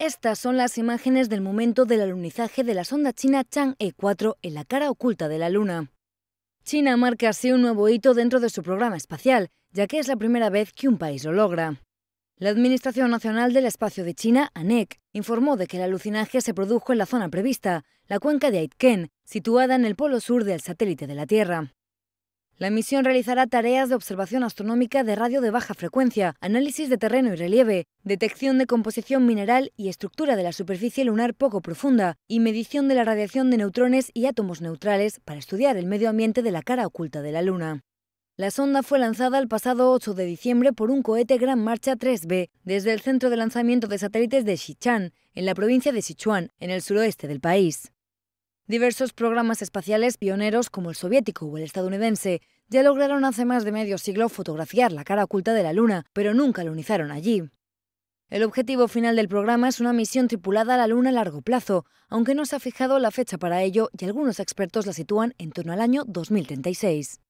Estas son las imágenes del momento del alunizaje de la sonda china Chang'e-4 en la cara oculta de la Luna. China marca así un nuevo hito dentro de su programa espacial, ya que es la primera vez que un país lo logra. La Administración Nacional del Espacio de China, ANEC, informó de que el alucinaje se produjo en la zona prevista, la cuenca de Aitken, situada en el polo sur del satélite de la Tierra. La misión realizará tareas de observación astronómica de radio de baja frecuencia, análisis de terreno y relieve, detección de composición mineral y estructura de la superficie lunar poco profunda y medición de la radiación de neutrones y átomos neutrales para estudiar el medio ambiente de la cara oculta de la Luna. La sonda fue lanzada el pasado 8 de diciembre por un cohete Gran Marcha 3B desde el Centro de Lanzamiento de Satélites de Xichang, en la provincia de Sichuan, en el suroeste del país. Diversos programas espaciales pioneros como el soviético o el estadounidense ya lograron hace más de medio siglo fotografiar la cara oculta de la Luna, pero nunca unizaron allí. El objetivo final del programa es una misión tripulada a la Luna a largo plazo, aunque no se ha fijado la fecha para ello y algunos expertos la sitúan en torno al año 2036.